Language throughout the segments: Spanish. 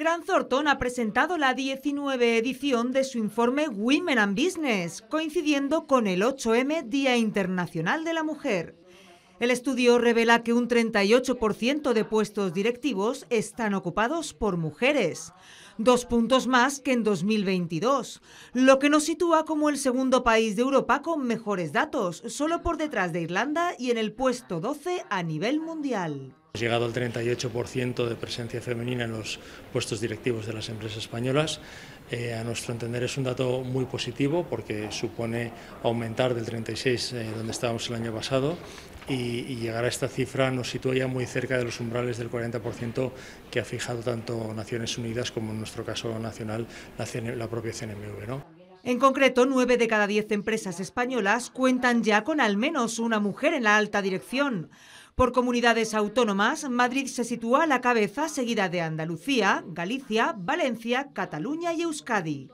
Gran Thornton ha presentado la 19 edición de su informe Women and Business, coincidiendo con el 8M Día Internacional de la Mujer. El estudio revela que un 38% de puestos directivos están ocupados por mujeres, dos puntos más que en 2022, lo que nos sitúa como el segundo país de Europa con mejores datos, solo por detrás de Irlanda y en el puesto 12 a nivel mundial. Hemos llegado al 38% de presencia femenina en los puestos directivos de las empresas españolas. Eh, a nuestro entender es un dato muy positivo porque supone aumentar del 36 eh, donde estábamos el año pasado y, llegar a esta cifra nos sitúa ya muy cerca de los umbrales del 40% que ha fijado tanto Naciones Unidas como en nuestro caso nacional la, propia CNMV. En concreto, 9 de cada 10 empresas españolas cuentan ya con al menos una mujer en la alta dirección. Por comunidades autónomas, Madrid se sitúa a la cabeza seguida de Andalucía, Galicia, Valencia, Cataluña y Euskadi.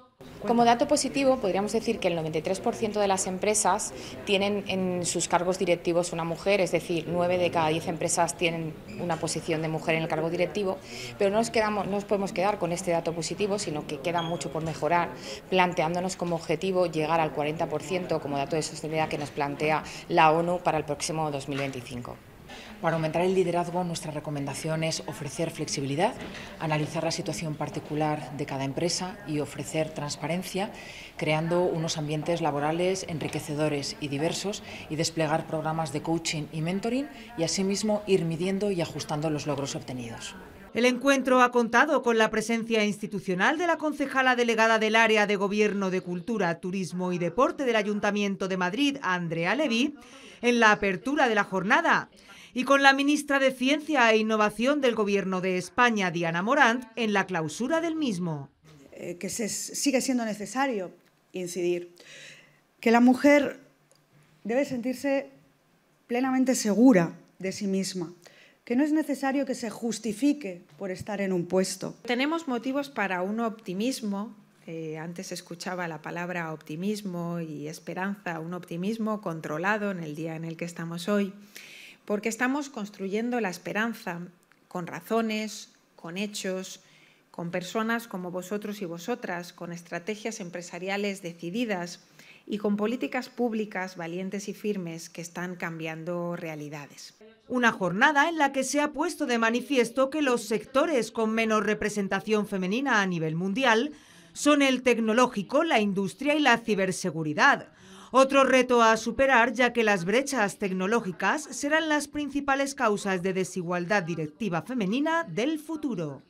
Como dato positivo, podríamos decir que el 93% de las empresas tienen en sus cargos directivos una mujer, es decir, 9 de cada 10 empresas tienen una posición de mujer en el cargo directivo, pero no nos, podemos quedar con este dato positivo, sino que queda mucho por mejorar, planteándonos como objetivo llegar al 40% como dato de sostenibilidad que nos plantea la ONU para el próximo 2025. Para aumentar el liderazgo, nuestra recomendación es ofrecer flexibilidad, analizar la situación particular de cada empresa y ofrecer transparencia, creando unos ambientes laborales enriquecedores y diversos y desplegar programas de coaching y mentoring y asimismo ir midiendo y ajustando los logros obtenidos. El encuentro ha contado con la presencia institucional de la concejala delegada del área de Gobierno de Cultura, Turismo y Deporte del Ayuntamiento de Madrid, Andrea Levy, en la apertura de la jornada y con la ministra de Ciencia e Innovación del Gobierno de España, Diana Morant, en la clausura del mismo. Eh, que sigue siendo necesario incidir, que la mujer debe sentirse plenamente segura de sí misma, que no es necesario que se justifique por estar en un puesto. Tenemos motivos para un optimismo antes escuchaba la palabra optimismo y esperanza, un optimismo controlado en el día en el que estamos hoy porque estamos construyendo la esperanza con razones, con hechos, con personas como vosotros y vosotras, con estrategias empresariales decididas y con políticas públicas valientes y firmes que están cambiando realidades. Una jornada en la que se ha puesto de manifiesto que los sectores con menos representación femenina a nivel mundial son el tecnológico, la industria y la ciberseguridad. Otro reto a superar, ya que las brechas tecnológicas serán las principales causas de desigualdad directiva femenina del futuro.